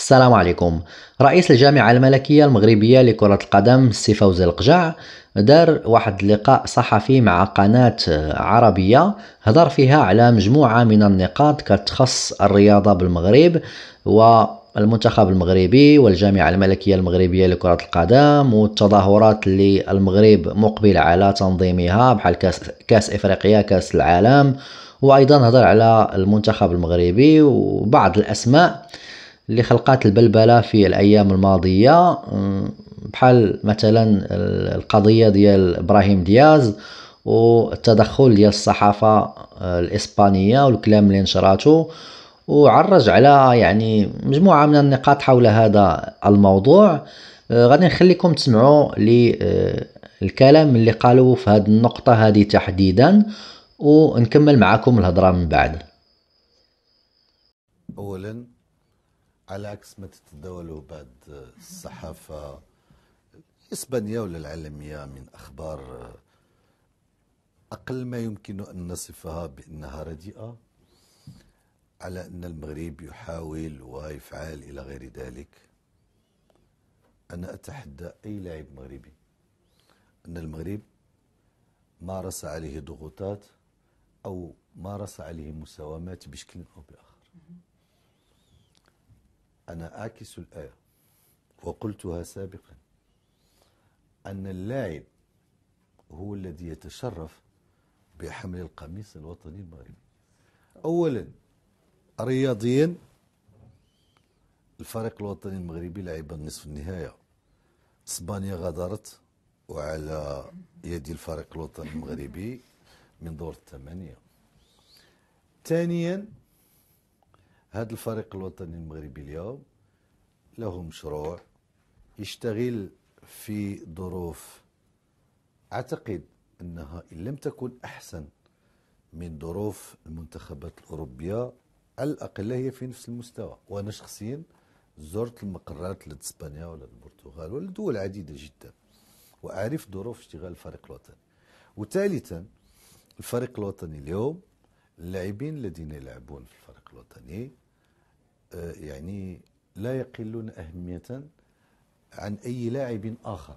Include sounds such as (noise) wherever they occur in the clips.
السلام عليكم رئيس الجامعة الملكية المغربية لكرة القدم السي فوزي القجع دار واحد لقاء صحفي مع قناة عربية هضر فيها على مجموعة من النقاط كتخص الرياضة بالمغرب و المنتخب المغربي والجامعة الملكية المغربية لكرة القدم والتظاهرات اللي المغرب مقبل على تنظيمها بحال كاس, كاس إفريقيا كاس العالم وأيضا هضر على المنتخب المغربي وبعض الأسماء اللي خلقات البلبلة في الأيام الماضية بحال مثلا القضية ديال إبراهيم دياز والتدخل ديال الصحافة آه، الإسبانية والكلام اللي نشراتو وعرج على يعني مجموعة من النقاط حول هذا الموضوع آه، غادي نخليكم تسمعوا آه، الكلام اللي قالوا في هذه النقطة هذه تحديدا ونكمل معكم الهضرة من بعد أولا على عكس ما تتداولوا بعض الصحافة الإسبانية ولا العالمية من أخبار أقل ما يمكن أن نصفها بأنها رديئة على أن المغرب يحاول ويفعل إلى غير ذلك أنا أتحدى أي لاعب مغربي أن المغرب مارس عليه ضغوطات أو مارس عليه مساومات بشكل أو بآخر أنا أعكس الآية وقلتها سابقا أن اللاعب هو الذي يتشرف بحمل القميص الوطني المغربي أولا رياضيا الفريق الوطني المغربي لعب نصف النهاية إسبانيا غادرت وعلى يد الفريق الوطني المغربي من دور الثمانية ثانيا هذا الفريق الوطني المغربي اليوم له مشروع يشتغل في ظروف اعتقد انها ان لم تكن احسن من ظروف المنتخبات الاوروبيه على الاقل هي في نفس المستوى وانا شخصيا زرت المقرات لاسبانيا ولا البرتغال ولا دول عديده جدا واعرف ظروف اشتغال الفريق الوطني وثالثا الفريق الوطني اليوم اللاعبين الذين يلعبون في الوطني آه، يعني لا يقلون أهمية عن أي لاعب آخر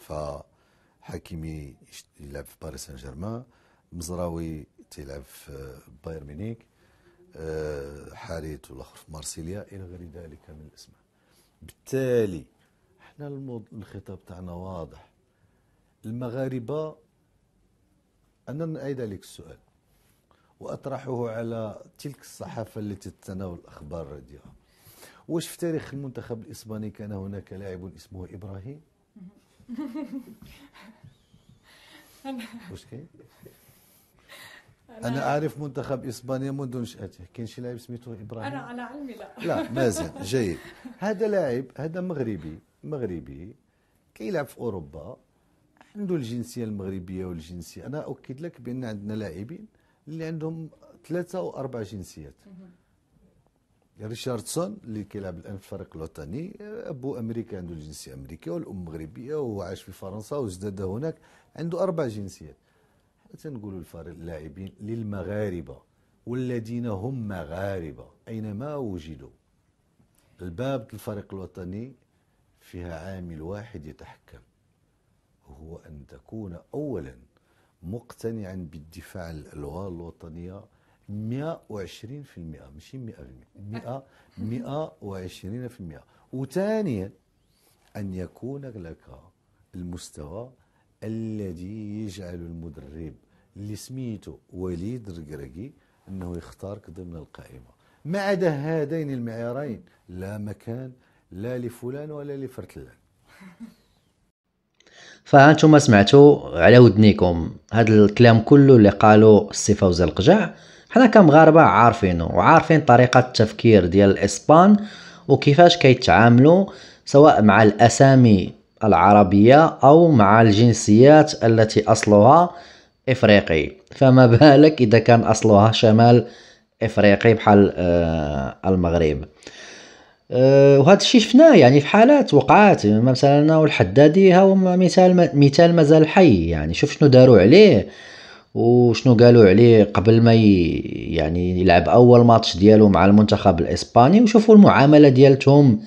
فحكيمي يلعب في باريس سان جيرمان مزراوي تيلعب في بايرن ميونيك آه، حاريت والاخر في مارسيليا الى غير ذلك من الاسماء بالتالي احنا الخطاب تاعنا واضح المغاربه انا نعيد عليك السؤال واطرحه على تلك الصحافه التي تتناول الاخبار الراديو واش في تاريخ المنتخب الاسباني كان هناك لاعب اسمه ابراهيم (laughs) واش كاين انا اعرف منتخب اسبانيا منذ نشاته كاين شي لاعب سميته ابراهيم انا على علمي لا لا مازال (laughs) جيد هذا لاعب هذا مغربي مغربي كيلعب في اوروبا عنده الجنسيه المغربيه والجنسيه انا اؤكد لك بان عندنا لاعبين اللي عندهم ثلاثه واربع جنسيات ريشاردسون اللي كيلعب الان في الفريق الوطني ابو امريكا عنده الجنسيه الامريكيه والام مغربيه وهو في فرنسا وازداد هناك عنده اربع جنسيات تنقولوا الفريق اللاعبين للمغاربه والذين هم مغاربه اينما وجدوا الباب الفريق الوطني فيها عامل واحد يتحكم وهو ان تكون اولا مقتنعا بالدفاع الوطنية 120% ماشي 100% 100 120% وثانيا أن يكون لك المستوى الذي يجعل المدرب اللي سميته وليد الركراكي أنه يختارك ضمن القائمة ما عدا هذين المعيارين لا مكان لا لفلان ولا لفرتلان (laughs) فانتم سمعتوا على ودنيكم هذا الكلام كله اللي قالوا فوزي القجع حنا كمغاربه عارفينه وعارفين طريقه التفكير ديال الاسبان وكيفاش كيتعاملوا سواء مع الاسامي العربيه او مع الجنسيات التي اصلها افريقي فما بالك اذا كان اصلها شمال افريقي بحال آه، المغرب آه، وهذا الشيء شفناه يعني في حالات وقعات مثلا والحدادي هو مثال مثال مازال حي يعني شوف شنو داروا عليه وشنو قالوا عليه قبل ما يعني يلعب اول ماتش ديالو مع المنتخب الاسباني وشوفوا المعامله ديالتهم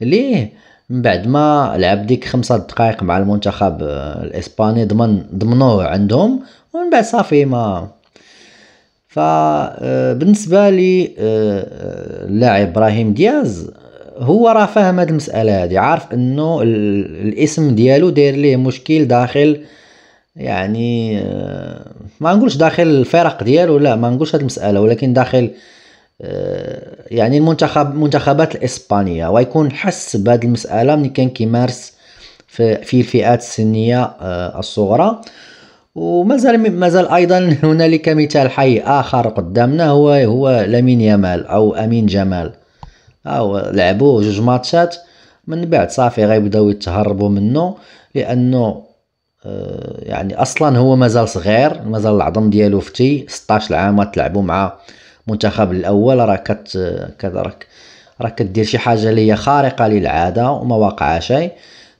ليه من بعد ما لعب ديك خمسة دقائق مع المنتخب آه، الاسباني ضمن ضمنوه عندهم ومن بعد صافي ما فبالنسبه آه، لي اللاعب ابراهيم دياز هو راه فاهم هاد المساله هادي عارف انه الاسم ديالو داير ليه مشكل داخل يعني آه، ما نقولش داخل الفرق ديالو لا ما نقولش هاد المساله ولكن داخل آه، يعني المنتخب المنتخبات الاسبانيه ويكون حس بهاد المساله ملي كان كيمارس في, في الفئات السنيه آه، الصغرى ومازال مازال ايضا هنالك مثال حي اخر قدامنا هو هو لامين يامال او امين جمال ها لعبوا جوج ماتشات من بعد صافي غيبداو يتهربوا منه لانه آه، يعني اصلا هو مازال صغير مازال العظم ديالو فتي 16 عام تلعبوا مع المنتخب الاول راه كت راك راه كدير شي حاجه اللي هي خارقه للعاده وما واقع شيء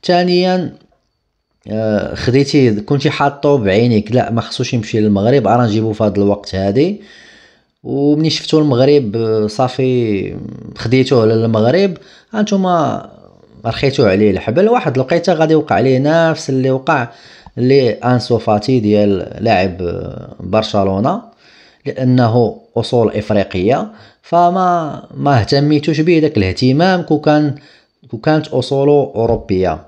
ثانيا آه، خديتي كنتي حاطو بعينيك لا ما خصوش يمشي للمغرب راه نجيبو في هذا الوقت هذه ومني شفتو المغرب آه، صافي خديتوه على المغرب هانتوما رخيتو عليه الحبل واحد الوقيته غادي يوقع عليه نفس اللي وقع لي انسو فاتي ديال لاعب آه، برشلونه لانه اصول افريقيه فما ما اهتميتوش به داك الاهتمام كو كان كو كانت اصوله اوروبيه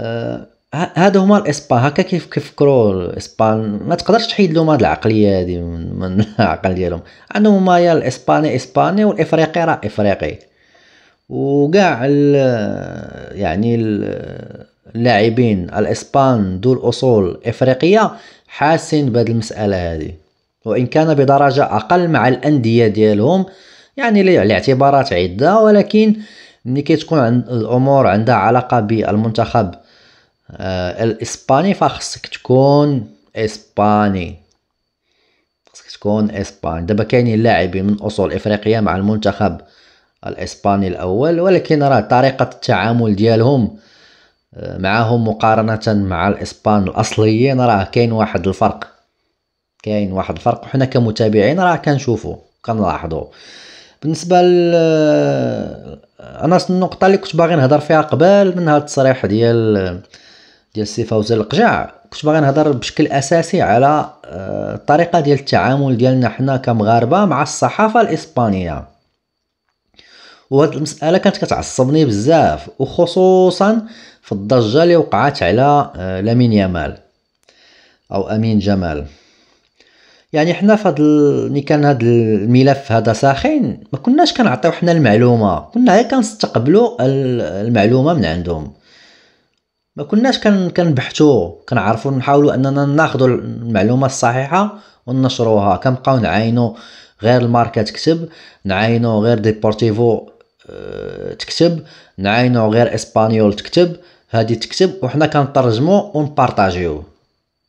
أه هذا هما الاسبان هكا كيف كيفكروا الاسبان ما تقدرش تحيد لهم هذه العقليه هذه من, من (laughs) العقل ديالهم عندهم هما يا الاسباني اسباني والافريقي راه افريقي وكاع يعني اللاعبين الاسبان ذو الاصول افريقيه حاسين بهذه المساله هذه وان كان بدرجه اقل مع الانديه ديالهم يعني لاعتبارات عده ولكن ملي كتكون الامور عندها علاقه بالمنتخب آه الاسباني فخصك تكون اسباني خصك تكون اسباني دابا كاينين لاعبين من اصول افريقيه مع المنتخب الاسباني الاول ولكن راه طريقه التعامل ديالهم آه، معاهم مقارنه مع الاسبان الاصليين راه كاين واحد الفرق كاين واحد الفرق وحنا كمتابعين راه كنشوفو كنلاحظو بالنسبه ل آه، انا النقطه اللي كنت باغي نهضر فيها قبل من هذا التصريح ديال آه، ديال السي فوزي القجع كنت باغي نهضر بشكل اساسي على آه، الطريقه ديال التعامل ديالنا حنا كمغاربه مع الصحافه الاسبانيه وهاد المساله كانت كتعصبني بزاف وخصوصا في الضجه اللي وقعت على آه، لامين يامال او امين جمال يعني حنا في هاد ملي كان هاد الملف هذا ساخن ما كناش كنعطيو حنا المعلومه كنا غير كنستقبلوا المعلومه من عندهم ما كناش كنبحثوا كنعرفوا نحاولوا اننا ناخذوا المعلومه الصحيحه وننشروها كنبقاو نعاينوا غير الماركه تكتب نعاينوا غير ديبورتيفو آه، تكتب نعاينوا غير اسبانيول تكتب هذه تكتب وحنا كنترجمو ونبارطاجيو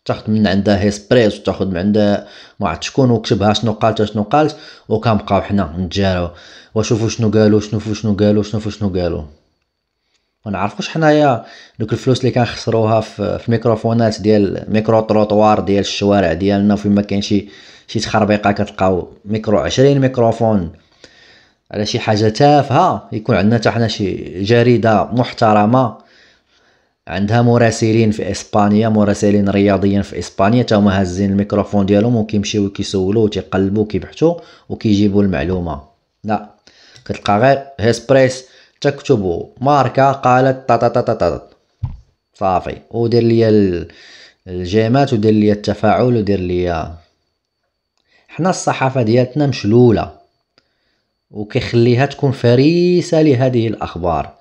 تاخد من عندها هيسبريس تاخد من عندها ما عرفت شكون وكتبها شنو قالت شنو قالت وكنبقاو حنا نتجارو وشوفوا شنو قالوا شنو شنو قالوا شنو شنو قالوا ما نعرفوش حنايا دوك الفلوس اللي كنخسروها في الميكروفونات ديال ميكرو تروطوار ديال الشوارع ديالنا فين ما كاين شي شي تخربيقه كتلقاو ميكرو عشرين ميكروفون على شي حاجه تافهه يكون عندنا حتى حنا شي جريده محترمه عندها مراسلين في اسبانيا مراسلين رياضيين في اسبانيا تا هما هازين الميكروفون ديالهم وكيمشيو كيسولو وتيقلبو كيبحثو وكيجيبو المعلومه لا كتلقى غير هيسبريس تكتب ماركة قالت تا صافي ودير لي الجيمات ودير لي التفاعل ودير لي حنا الصحافة ديالتنا مشلولة وكيخليها تكون فريسة لهذه الأخبار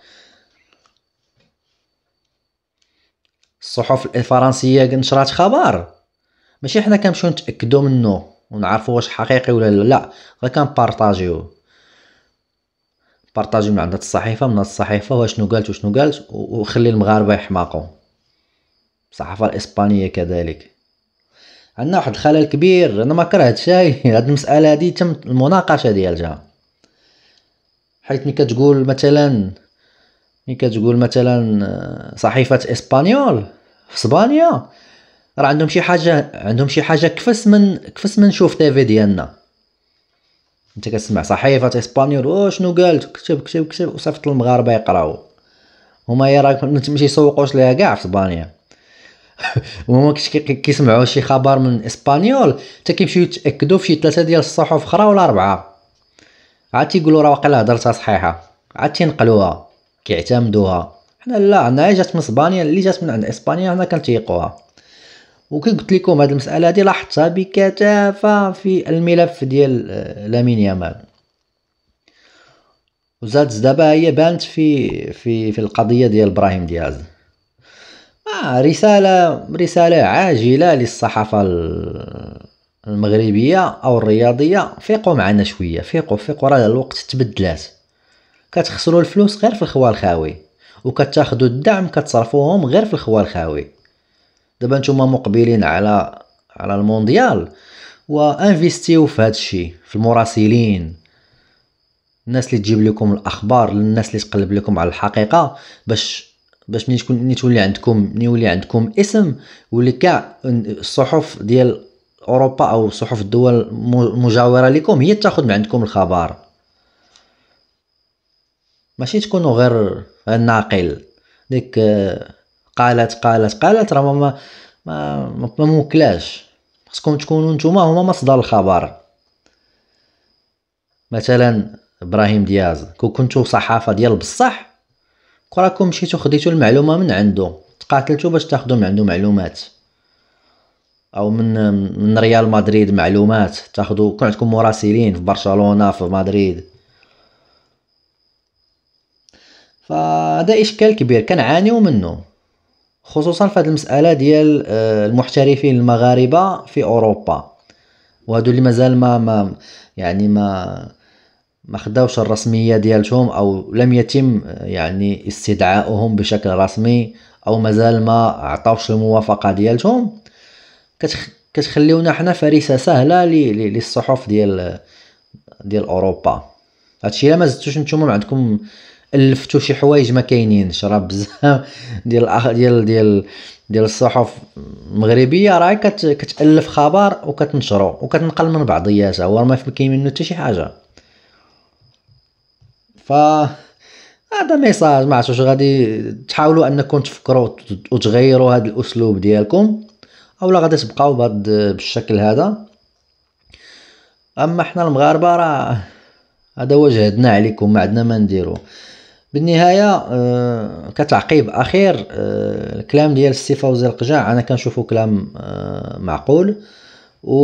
الصحف الفرنسية نشرات خبر ماشي حنا كنمشيو نتأكدو منه ونعرفوا واش حقيقي ولا لا غير كنبارطاجيوه بارطاجي من عند الصحيفه من الصحيفه واشنو قالت وشنو قالت وخلي المغاربه يحماقوا الصحافه الاسبانيه كذلك عندنا واحد الخلل كبير انا ما كرهت شاي (laughs) هاد المساله هادي تم المناقشه ديالها حيت ملي كتقول مثلا ملي كتقول مثلا آه، صحيفه اسبانيول في اسبانيا راه عندهم شي حاجه عندهم شي حاجه كفس من كفس من شوف تيفي ديالنا انت كتسمع صحيفه اسبانيول واش شنو قالت كتب كتب كتب وصيفط للمغاربه يقراو هما راك ما تيسوقوش ليها كاع في اسبانيا (laughs) وهما كيسمعوا شي خبر من اسبانيول حتى كيمشيو يتاكدوا في شي ثلاثه ديال الصحف اخرى ولا اربعه عاد تيقولوا راه واقيلا هضرتها صحيحه عاد تينقلوها كيعتمدوها حنا لا عندنا جات من اسبانيا اللي جات من عند اسبانيا حنا كنتيقوها وكي قلت لكم هذه المساله هذه لاحظتها بكثافه في الملف ديال آه، لامين يامال وزاد دابا هي بانت في في في القضيه ديال ابراهيم دياز آه رساله رساله عاجله للصحافه المغربيه او الرياضيه فيقوا معنا شويه فيقوا فيقوا راه الوقت تبدلات كتخسروا الفلوس غير في الخوال الخاوي وكتاخذوا الدعم كتصرفوهم غير في الخوال الخاوي دابا نتوما مقبلين على على المونديال وانفيستيو في هذا الشيء في المراسلين الناس اللي تجيب لكم الاخبار الناس اللي تقلب لكم على الحقيقه باش باش ملي تكون تولي عندكم ملي يولي عندكم اسم ولي كاع الصحف ديال اوروبا او صحف الدول المجاوره لكم هي تاخذ من عندكم الخبر ماشي تكونوا غير الناقل ديك قالت قالت قالت راه ما ما, ما موكلاش خصكم تكونوا نتوما هما مصدر الخبر مثلا ابراهيم دياز كون كنتو صحافه ديال بصح كراكم مشيتو خديتو المعلومه من عنده تقاتلتو باش تاخدو من عنده معلومات او من من ريال مدريد معلومات تاخدو كون عندكم مراسلين في برشلونه في مدريد فهذا اشكال كبير كنعانيو منه خصوصا في هذه المساله ديال آه، المحترفين المغاربه في اوروبا وهادو اللي مازال ما ما يعني ما ما خداوش الرسميه ديالتهم او لم يتم آه، يعني استدعاؤهم بشكل رسمي او مازال ما عطاوش الموافقه ديالتهم كتخليونا حنا فريسه سهله للصحف ديال آه، ديال اوروبا هادشي الا ما زدتوش نتوما ما عندكم الفتو شي حوايج ما كاينينش راه بزاف (laughs) ديال ديال ديال ديال الصحف المغربيه راهي كت كتالف خبر وكتنشرو وكتنقل من بعضياتها هو ما كاين منه حتى شي حاجه ف (laughs) هذا ميساج ما واش غادي تحاولوا انكم تفكروا وتغيروا هذا الاسلوب ديالكم اولا غادي تبقاو بهذا بالشكل هذا اما حنا المغاربه راه هذا وجهدنا عليكم ما عندنا ما نديرو بالنهايه آه، كتعقيب اخير آه، الكلام ديال السي فوزي القجاع انا كنشوفو كلام آه، معقول و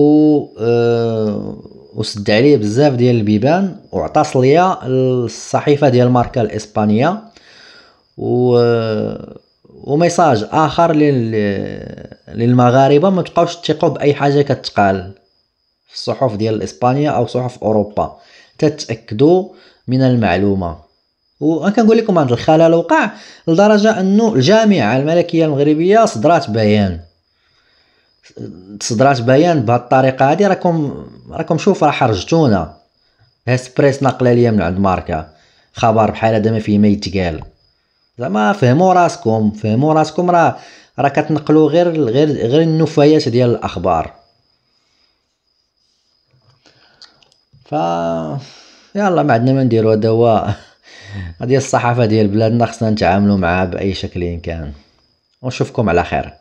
وسد عليه بزاف ديال البيبان وعطاس ليا الصحيفه ديال ماركا الاسبانيه و وميساج اخر لل... للمغاربه ما تبقاوش تثقوا باي حاجه كتقال في الصحف ديال اسبانيا او صحف اوروبا تتاكدوا من المعلومه وكنقول لكم ان الخلل وقع لدرجه انه الجامعه الملكيه المغربيه صدرات بيان صدرات بيان بهذه الطريقه هذه راكم راكم شوف راه حرجتونا اسبريس نقل ليا من عند ماركا خبر بحال هذا ما فيه ما يتقال زعما فهموا راسكم فهموا راسكم راه راه كتنقلوا غير غير غير النفايات ديال الاخبار ف يلا ما عندنا ما نديرو هذا هو هذه الصحافه ديال بلادنا خصنا نتعاملوا معها باي شكل كان ونشوفكم على خير